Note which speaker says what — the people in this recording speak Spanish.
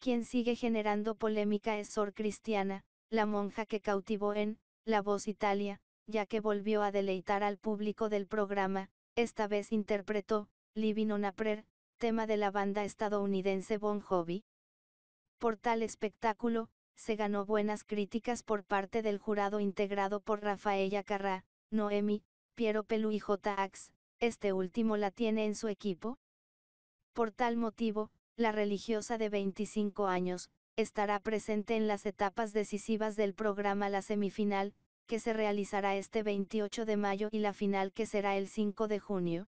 Speaker 1: Quien sigue generando polémica es Sor Cristiana, la monja que cautivó en La Voz Italia, ya que volvió a deleitar al público del programa, esta vez interpretó Living on a Prayer, tema de la banda estadounidense Bon Jovi. Por tal espectáculo, se ganó buenas críticas por parte del jurado integrado por Rafaella Carrá, Noemi, Piero Pelu y J. este último la tiene en su equipo. Por tal motivo, la religiosa de 25 años, estará presente en las etapas decisivas del programa la semifinal, que se realizará este 28 de mayo y la final que será el 5 de junio.